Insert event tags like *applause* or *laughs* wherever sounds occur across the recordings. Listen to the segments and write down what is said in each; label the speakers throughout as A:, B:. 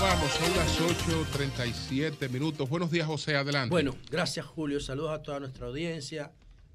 A: Vamos, son las 8.37 minutos. Buenos días, José, adelante. Bueno, gracias, Julio. Saludos a toda nuestra audiencia.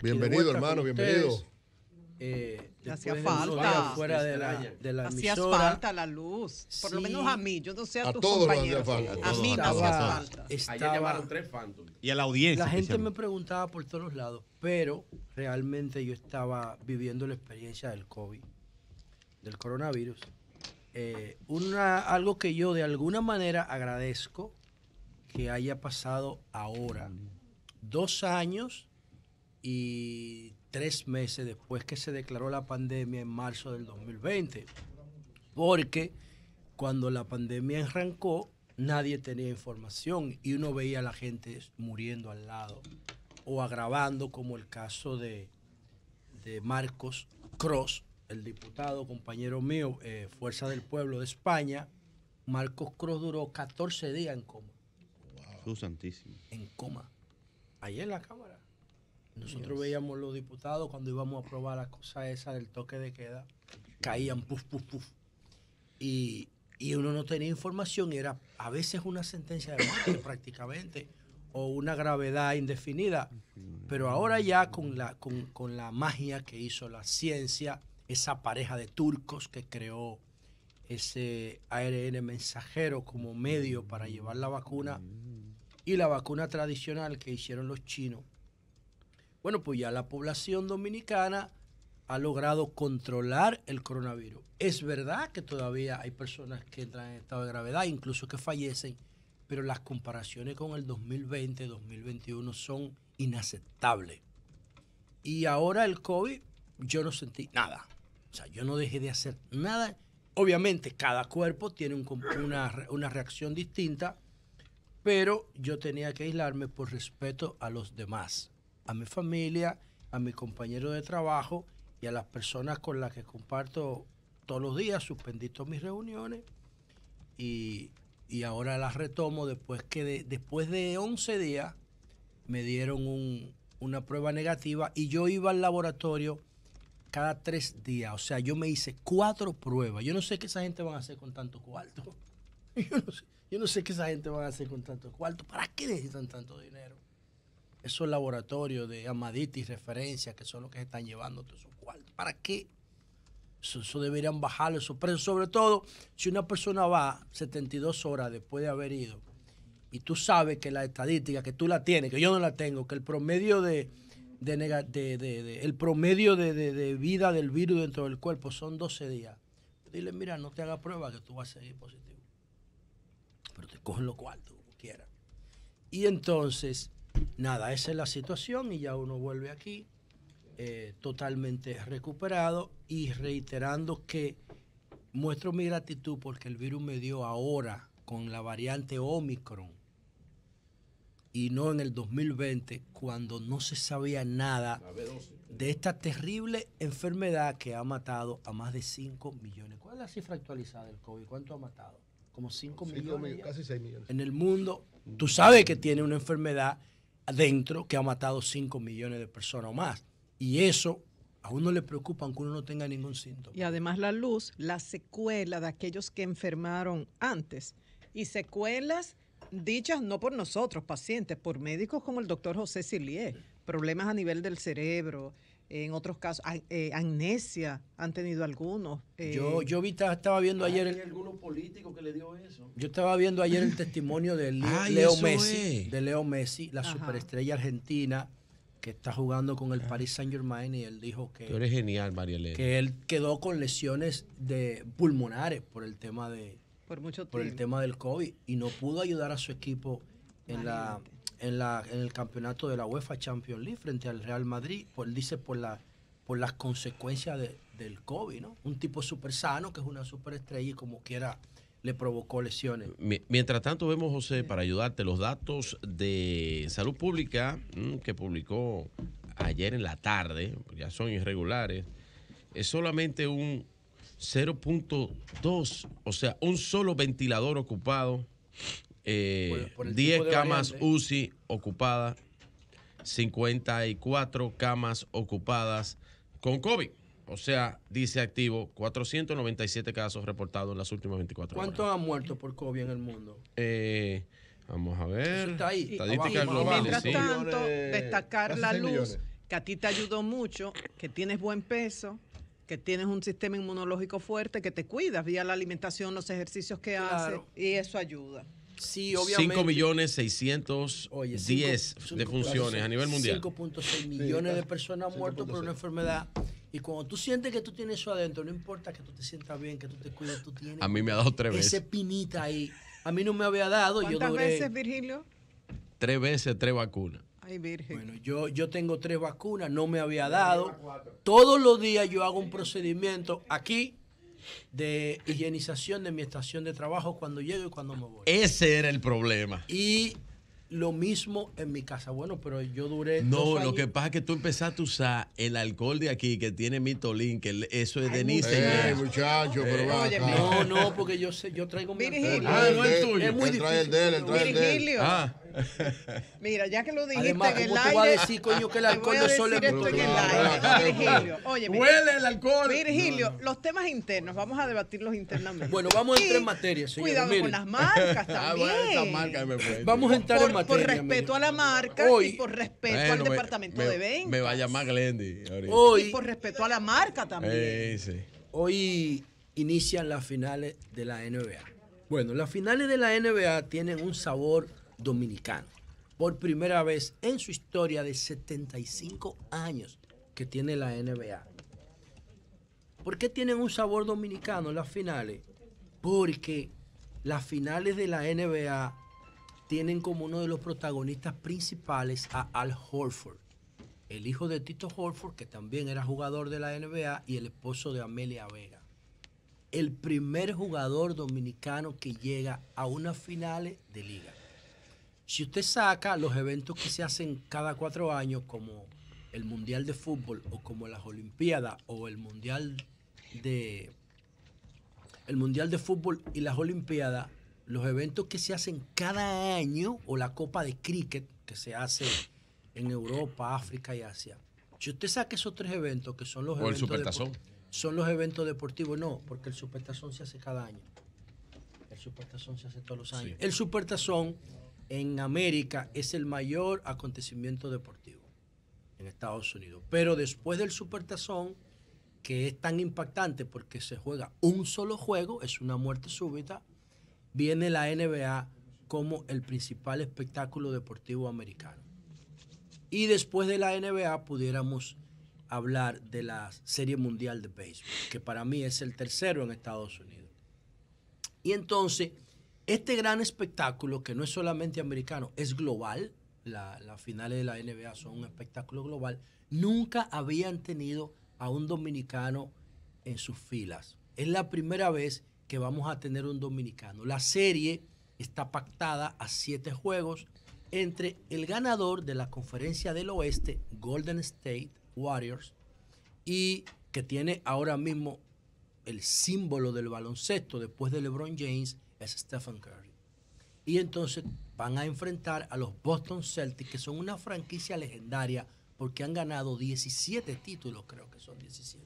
A: bienvenido, hermano, bienvenido. Eh, hacía falta. Fuera de la, de la Hacía falta
B: la luz. Por lo menos a mí. Yo no sé a, a tus compañeros. Falta, a, mí me hacía falta. Estaba, llevaron
A: tres Y a la audiencia. La gente me preguntaba por todos lados, pero realmente yo estaba viviendo la experiencia del COVID, del coronavirus. Eh, una, algo que yo de alguna manera agradezco que haya pasado ahora, dos años y tres meses después que se declaró la pandemia en marzo del 2020, porque cuando la pandemia arrancó, nadie tenía información y uno veía a la gente muriendo al lado o agravando como el caso de, de Marcos Cross, el diputado, compañero mío, eh, Fuerza del Pueblo de España, Marcos Cruz duró 14 días en coma.
C: Wow. santísimo.
A: En coma. Allí en la Cámara. Nosotros veíamos los diputados cuando íbamos a aprobar la cosa esa del toque de queda, caían puf, puf, puf. Y, uno no tenía información y era a veces una sentencia de muerte *coughs* prácticamente o una gravedad indefinida. Pero ahora ya con la, con, con la magia que hizo la ciencia, esa pareja de turcos que creó ese ARN mensajero como medio para llevar la vacuna y la vacuna tradicional que hicieron los chinos. Bueno, pues ya la población dominicana ha logrado controlar el coronavirus. Es verdad que todavía hay personas que entran en estado de gravedad, incluso que fallecen, pero las comparaciones con el 2020-2021 son inaceptables. Y ahora el COVID, yo no sentí nada. O sea, yo no dejé de hacer nada. Obviamente, cada cuerpo tiene una, reacción distinta, pero yo tenía que aislarme por respeto a los demás, a mi familia, a mi compañero de trabajo y a las personas con las que comparto todos los días. Suspendí todas mis reuniones y, ahora las retomo después que de, después de 11 días me dieron una prueba negativa y yo iba al laboratorio cada tres días. O sea, yo me hice cuatro pruebas. Yo no sé qué esa gente van a hacer con tanto cuarto. *laughs* Yo no sé, yo qué esa gente van a hacer con tanto cuarto. ¿Para qué necesitan tanto dinero? Esos laboratorios de amaditis, y referencia que son los que se están llevando todos esos cuartos. ¿Para qué? Eso, deberían bajarlo, esos precios. Sobre todo, si una persona va 72 horas después de haber ido y tú sabes que la estadística que tú la tienes, que yo no la tengo, que el promedio de de, de, de, el promedio de, vida del virus dentro del cuerpo son 12 días. Dile, mira, no te haga prueba que tú vas a seguir positivo. Pero te cogen lo cual tú quieras. Y entonces, nada, esa es la situación y ya uno vuelve aquí eh, totalmente recuperado y reiterando que muestro mi gratitud porque el virus me dio ahora con la variante Omicron y no en el 2020 cuando no se sabía nada de esta terrible enfermedad que ha matado a más de 5 millones. ¿Cuál es la cifra actualizada del COVID? ¿Cuánto ha matado? Como 5 millones. casi 6 millones. En el mundo, tú sabes que tiene una enfermedad adentro que ha matado 5 millones de personas o más. Y eso a uno le preocupa aunque uno
B: no tenga ningún síntoma. Y además la luz, la secuela de aquellos que enfermaron antes y secuelas dichas no por nosotros, pacientes, por médicos como el doctor José Silier. problemas a nivel del cerebro, en otros casos, eh, amnesia han tenido algunos. Yo, eh. yo vi, estaba viendo ayer. El, que
A: Yo estaba viendo ayer el *laughs* testimonio de Leo, Messi, de Leo Messi, la superestrella argentina que está jugando con el ah. Paris Saint Germain y él dijo que. Tú eres
C: genial, María Elena. Que
A: él quedó con lesiones de pulmonares por el tema de, por, mucho por el tema del COVID y no pudo ayudar a su equipo en la, el campeonato de la UEFA Champions League frente al Real Madrid, por, dice por la por las consecuencias de, del COVID, ¿no? Un tipo súper sano, que es una superestrella y como quiera le provocó lesiones.
C: Mientras tanto, vemos, José, para ayudarte, los datos de salud pública mm, que publicó ayer en la tarde, ya son irregulares, es solamente un 0.2, o sea, un solo ventilador ocupado, 10 eh, camas UCI ocupadas, 54 camas ocupadas con COVID. O sea, dice activo, 497 casos reportados en las últimas 24
A: horas. ¿Cuántos han muerto por COVID en el mundo?
C: Eh, vamos a ver. Está ahí. Estadísticas globales. Mientras tanto,
B: destacar la luz, que a ti te ayudó mucho, que tienes buen peso, que tienes un sistema inmunológico fuerte, que te cuidas vía la alimentación, los ejercicios que haces, y eso ayuda. Sí, obviamente. 5
C: millones 610 funciones a nivel mundial.
A: 5.6 millones de personas muertas por una enfermedad. Y cuando tú sientes que tú tienes eso adentro, no importa que tú te sientas bien, que tú te cuidas, tú tienes. A mí me
C: ha dado tres veces. Ese
A: pinita ahí. A mí no me había dado. ¿Cuántas veces, Virgilio?
C: Tres veces, tres vacunas.
A: Bueno, yo, yo tengo tres vacunas, no me había dado. Todos los días yo hago un procedimiento aquí de higienización de mi estación de trabajo cuando llego y cuando me voy.
C: Ese era el problema.
A: Y lo mismo en mi casa. Bueno, pero yo duré. No, lo que
C: pasa es que tú empezaste a usar el alcohol de aquí que tiene mitolín, que eso es de Nice. muchacho, pero eh, No, no,
A: porque yo yo traigo mi. Virgilio. Ah, no es tuyo. Es eh, muy difícil.
C: Virgilio. Ah.
B: Mira, ya que lo dijiste en el aire. te va a decir, coño, que el *laughs* alcohol no solo es esto en Virgilio, oye, Huele el alcohol. Virgilio, los temas internos, vamos a debatirlos internamente. Bueno, vamos a entrar en
A: materia, señor. Cuidado con las marcas *laughs* ah, también. me vamos a entrar en materia. Por
B: respeto a la marca y por respeto al departamento de ventas. Me va a
C: llamar Glendy ahorita. y
B: por respeto a la marca también. Eh, sí. Hoy inician
A: las finales de la NBA. Bueno, las finales de la NBA tienen un sabor dominicano. Por primera vez en su historia de 75 años que tiene la NBA. ¿Por qué tienen un sabor dominicano las finales? Porque las finales de la NBA tienen como uno de los protagonistas principales a Al Horford, el hijo de Tito Horford, que también era jugador de la NBA, y el esposo de Amelia Vega. El primer jugador dominicano que llega a unas finales de liga. Si usted saca los eventos que se hacen cada cuatro años, como el Mundial de Fútbol o como las Olimpiadas o el Mundial de el Mundial de Fútbol y las Olimpiadas, los eventos que se hacen cada año o la Copa de Cricket que se hace en Europa, África y Asia. Si usted saca esos tres eventos que son los eventos son los eventos deportivos, no, porque el supertazón se hace cada año. El supertazón se hace todos los años. El supertazón en América es el mayor acontecimiento deportivo en Estados Unidos. Pero después del Supertazón, que es tan impactante porque se juega un solo juego, es una muerte súbita, viene la NBA como el principal espectáculo deportivo americano. Y después de la NBA pudiéramos hablar de la Serie Mundial de Béisbol, que para mí es el tercero en Estados Unidos. Y entonces, este gran espectáculo, que no es solamente americano, es global, las la finales de la NBA son un espectáculo global, nunca habían tenido a un dominicano en sus filas. Es la primera vez que vamos a tener un dominicano. La serie está pactada a siete juegos entre el ganador de la conferencia del oeste, Golden State Warriors, y que tiene ahora mismo el símbolo del baloncesto después de LeBron James, es Stephen Curry. Y entonces van a enfrentar a los Boston Celtics, que son una franquicia legendaria porque han ganado 17 títulos, creo que son 17,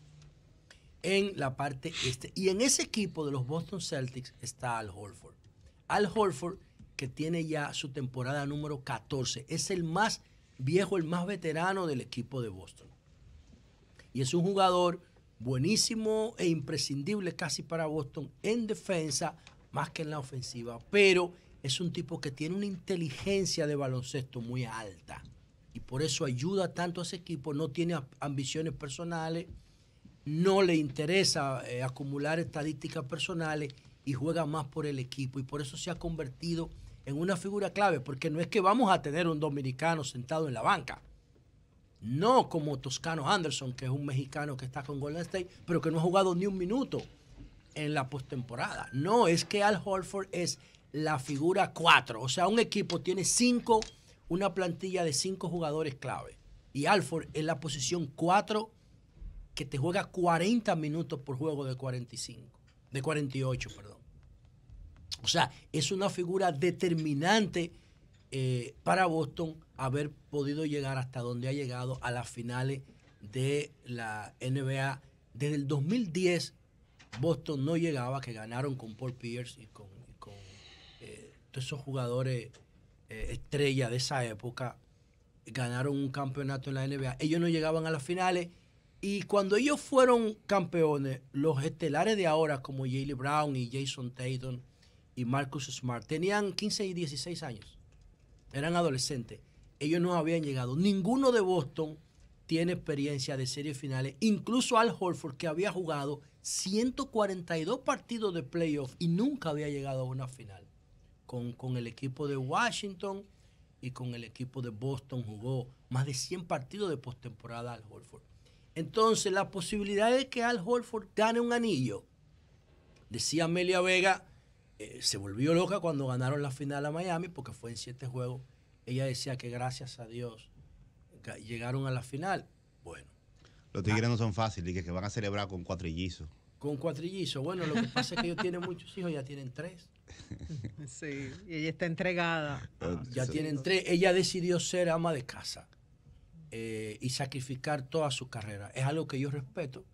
A: en la parte este. Y en ese equipo de los Boston Celtics está Al Holford. Al Holford, que tiene ya su temporada número 14, es el más viejo, el más veterano del equipo de Boston. Y es un jugador buenísimo e imprescindible casi para Boston en defensa, más que en la ofensiva, pero es un tipo que tiene una inteligencia de baloncesto muy alta y por eso ayuda tanto a ese equipo, no tiene ambiciones personales, no le interesa eh, acumular estadísticas personales y juega más por el equipo y por eso se ha convertido en una figura clave, porque no es que vamos a tener un dominicano sentado en la banca. No como Toscano Anderson, que es un mexicano que está con Golden State, pero que no ha jugado ni un minuto en la postemporada. No, es que Al Horford es la figura 4. O sea, un equipo tiene cinco, una plantilla de cinco jugadores clave. Y Alford es la posición 4 que te juega 40 minutos por juego de 45, de 48, perdón. O sea, es una figura determinante eh, para Boston haber podido llegar hasta donde ha llegado a las finales de la NBA desde el 2010 Boston no llegaba, que ganaron con Paul Pierce y con, eh, todos esos jugadores eh, estrella de esa época, ganaron un campeonato en la NBA. Ellos no llegaban a las finales. Y cuando ellos fueron campeones, los estelares de ahora, como Jalen Brown y Jason Tatum y Marcus Smart, tenían 15 y 16 años. Eran adolescentes. Ellos no habían llegado. Ninguno de Boston tiene experiencia de series finales. Incluso Al Horford, que había jugado 142 partidos de playoff y nunca había llegado a una final. Con, el equipo de Washington y con el equipo de Boston jugó más de 100 partidos de postemporada al Holford. Entonces, la posibilidad de que Al Holford gane un anillo, decía Amelia Vega, eh, se volvió loca cuando ganaron la final a Miami, porque fue en siete juegos. Ella decía que gracias a Dios llegaron a la final. Bueno,
C: los tigres no son fáciles y que, van a celebrar con cuatrillizos.
A: Con cuatrillizos. Bueno, lo que pasa es que ellos tienen muchos hijos, ya tienen tres. *laughs* Sí, y ella está entregada. Ah, ah, ya tienen tres. Ella decidió ser ama de casa eh, y sacrificar toda su carrera. Es algo que yo respeto,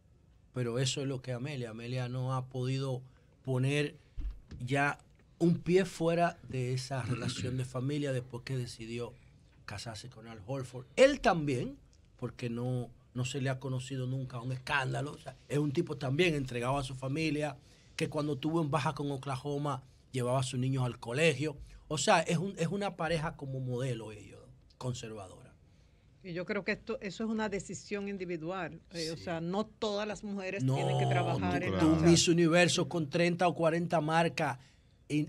A: pero eso es lo que Amelia. Amelia no ha podido poner ya un pie fuera de esa relación de familia después que decidió casarse con Al Holford. Él también, porque no no se le ha conocido nunca un escándalo. es un tipo también entregado a su familia, que cuando tuvo en baja con Oklahoma llevaba a sus niños al colegio. O sea, es, un, es una pareja como modelo ellos, conservadora.
B: Y yo creo que esto, eso es una decisión individual. Eh, o sea, no todas las mujeres tienen que trabajar. en un
A: Miss Universo con 30 o 40 marcas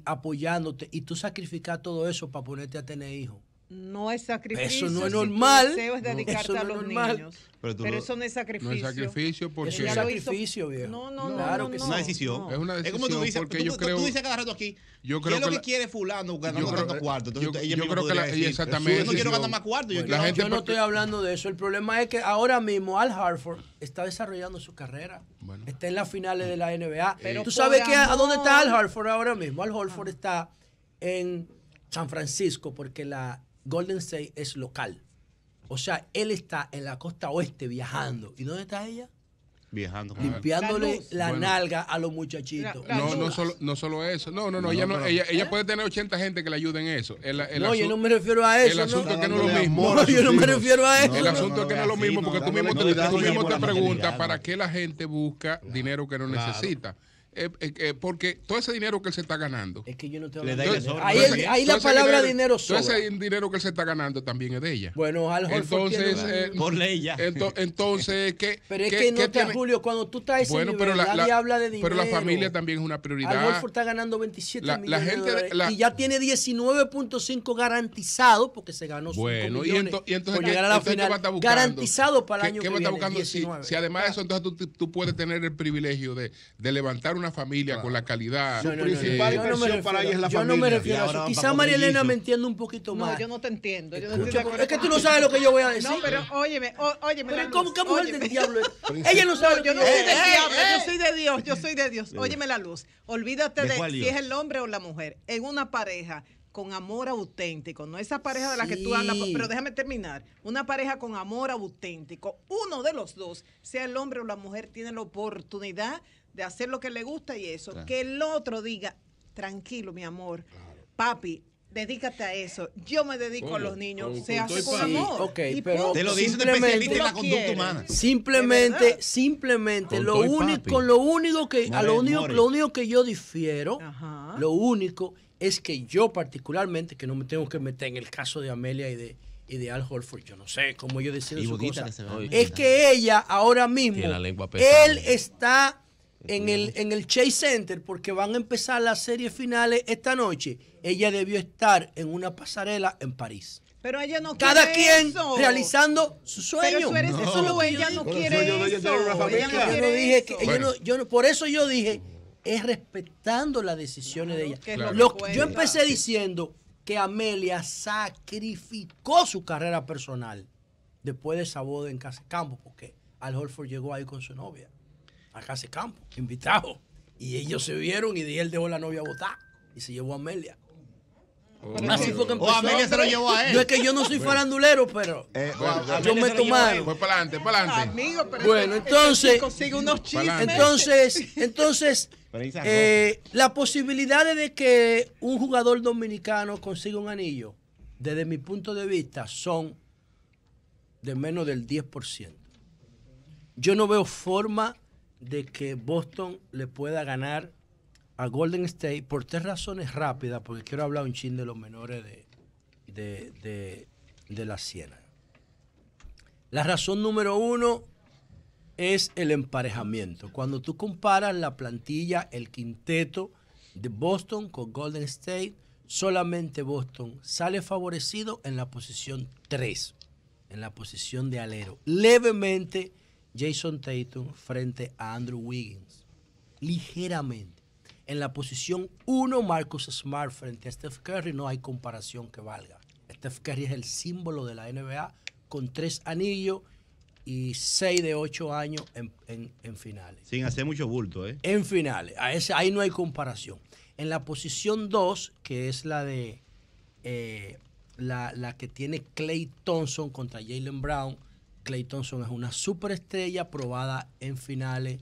A: apoyándote y tú sacrificas todo eso para ponerte a tener hijos
B: no es sacrificio. Eso no es normal. es dedicarte a los normal. niños. Pero, eso no es sacrificio. No es sacrificio porque. Es sacrificio,
A: viejo. No, no, no. Claro que es una decisión. Es una decisión. Es como tú dices, porque tú, yo creo, tú dices cada rato aquí. Yo creo ¿Qué es lo que, quiere
C: Fulano ganando cuarto? yo, creo que la, exactamente. Yo no quiero ganar más cuarto. yo, la gente no estoy
A: hablando de eso. El problema es que ahora mismo Al Hartford está desarrollando su carrera. Está en las finales de la NBA. Pero ¿Tú sabes que, a dónde está Al Hartford ahora mismo? Al Hartford está en San Francisco porque la Golden State es local. O sea, él está en la costa oeste viajando. ¿Y dónde está ella? Viajando. Limpiándole la, nalga a los muchachitos. no, no solo, no solo eso. No, no, no. ella, no, ella, ¿Eh? puede tener 80 gente que le ayude en eso. El, el no, yo no me refiero a eso. El asunto es que no es lo mismo. No, yo no me refiero a eso. El asunto es que no es lo mismo porque tú mismo te, preguntas para qué la gente busca dinero que no necesita. Eh, eh, eh, porque todo ese dinero que él se está ganando. Es que yo no te le ahí, ahí la palabra dinero, dinero Todo ese dinero que él se está ganando también es de ella. Bueno, Al Entonces, por ley ya. entonces, ¿qué? *laughs* Pero es que no te Julio, cuando tú estás ese bueno, habla de dinero. Pero la familia también es una prioridad. Al está ganando 27 millones y ya tiene 19.5 garantizado porque se ganó 5 bueno, millones y, y entonces, por llegar a la final. garantizado para el año que viene. ¿Qué va a buscando? Si, además de eso, entonces tú, puedes tener el privilegio de levantar una familia con la calidad. Su principal para ella es la familia. Quizá María Elena me entiende un poquito más. No, yo
B: no te entiendo. es que tú no sabes lo que yo voy a decir. No, pero óyeme, óyeme. ¿cómo mujer del diablo *laughs* Ella no sabe. yo no soy diablo, eh, yo eh, soy de Dios, yo eh. soy de Dios. Óyeme la luz. Olvídate de si es el hombre o la mujer. En una pareja, con amor auténtico, no esa pareja de la que tú hablas, pero déjame terminar, una pareja con amor auténtico, uno de los dos, sea el hombre o la mujer, tiene la oportunidad de hacer lo que le gusta y eso, que el otro diga, tranquilo, mi amor, papi, dedícate a eso. Yo me dedico a los niños. sea se amor.
A: Okay, pero te lo dice un especialista en la conducta humana. Simplemente, simplemente, con lo único, lo único que, a lo único, que yo difiero, lo único es que yo particularmente, que no me tengo que meter en el caso de Amelia y de y Al Holford, yo no sé cómo yo decido su es que ella ahora mismo, él está en el, Chase Center, porque van a empezar las series finales esta noche, ella debió estar en una pasarela en París.
B: Pero ella no Cada quien realizando
A: su sueño. eso, no. ella no quiere dije por eso yo dije, es respetando las decisiones de ella. yo empecé diciendo que Amelia sacrificó su carrera personal después de esa boda en Casa Campo, porque Al Holford llegó ahí con su novia. Acá Casa Campo, Invitado. Y ellos se vieron y él dejó la novia votar. y se llevó a Amelia. Oh. Así fue que oh, empezó. se lo llevó a él. Yo es que yo no soy farandulero, pero eh, yo me tomaron. Pues para adelante, para adelante. Bueno, entonces. unos Entonces, *laughs* entonces. eh, la posibilidad de que un jugador dominicano consiga un anillo, desde mi punto de vista, son de menos del 10%. Yo no veo forma de que Boston le pueda ganar a Golden State por tres razones rápidas, porque quiero hablar un chin de los menores de, de, de la Siena. La razón número uno es el emparejamiento. Cuando tú comparas la plantilla, el quinteto de Boston con Golden State, solamente Boston sale favorecido en la posición 3, en la posición de alero. Levemente Jason Tatum frente a Andrew Wiggins. Ligeramente. En la posición 1, Marcus Smart frente a Steph Curry, no hay comparación que valga. Steph Curry es el símbolo de la NBA con tres anillos y seis de ocho años en, finales.
B: Sin
C: hacer mucho bulto, ¿eh?
A: En finales. ahí no hay comparación. En la posición 2, que es la de eh, la, la, que tiene Clay Thompson contra Jalen Brown, Clay Thompson es una superestrella probada en finales.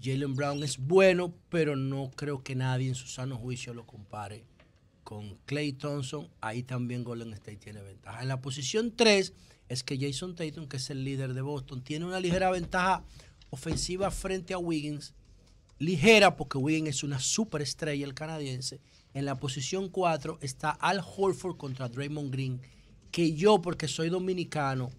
A: Jalen Brown es bueno, pero no creo que nadie en su sano juicio lo compare con Clay Thompson. Ahí también Golden State tiene ventaja. En la posición 3 es que Jason Tatum, que es el líder de Boston, tiene una ligera ventaja ofensiva frente a Wiggins. Ligera porque Wiggins es una superestrella, el canadiense. En la posición 4 está Al Horford contra Draymond Green, que yo, porque soy dominicano,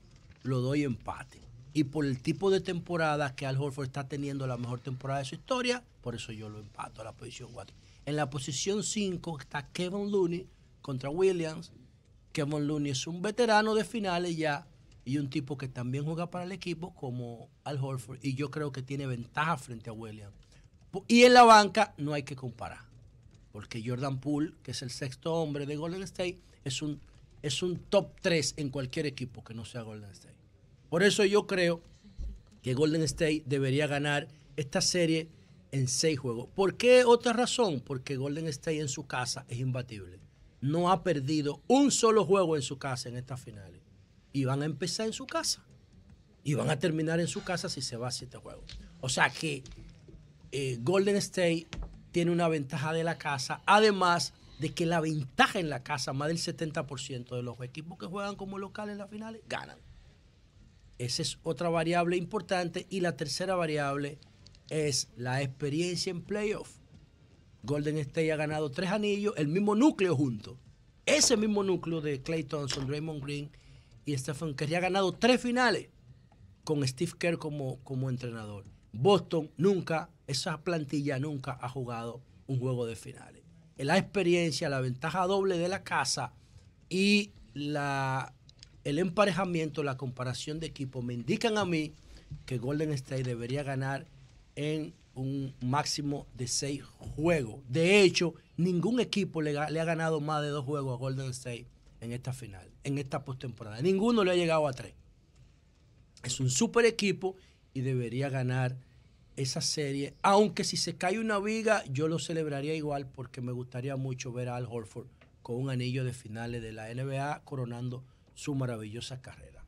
A: lo doy empate. Y por el tipo de temporada que Al Horford está teniendo la mejor temporada de su historia, por eso yo lo empato a la posición 4. En la posición 5 está Kevin Looney contra Williams. Kevin Looney es un veterano de finales ya y un tipo que también juega para el equipo como Al Horford. Y yo creo que tiene ventaja frente a Williams. Y en la banca no hay que comparar. Porque Jordan Poole, que es el sexto hombre de Golden State, es un es un top 3 en cualquier equipo que no sea Golden State. Por eso yo creo que Golden State debería ganar esta serie en seis juegos. ¿Por qué otra razón? Porque Golden State en su casa es imbatible. No ha perdido un solo juego en su casa en estas finales. Y van a empezar en su casa. Y van a terminar en su casa si se va a siete juegos. O sea que eh, Golden State tiene una ventaja de la casa. Además, de que la ventaja en la casa, más del 70% de los equipos que juegan como locales en las finales, ganan. Esa es otra variable importante. Y la tercera variable es la experiencia en playoff. Golden State ha ganado tres anillos, el mismo núcleo junto. Ese mismo núcleo de Clay Thompson, Raymond Green y Stephen Curry ha ganado tres finales con Steve Kerr como, como entrenador. Boston nunca, esa plantilla nunca ha jugado un juego de finales la experiencia, la ventaja doble de la casa y la, el emparejamiento, la comparación de equipo, me indican a mí que Golden State debería ganar en un máximo de seis juegos. De hecho, ningún equipo le, le ha ganado más de dos juegos a Golden State en esta final, en esta postemporada. Ninguno le ha llegado a tres. Es un super equipo y debería ganar esa serie, aunque si se cae una viga, yo lo celebraría igual porque me gustaría mucho ver a Al Horford con un anillo de finales de la NBA coronando su maravillosa carrera.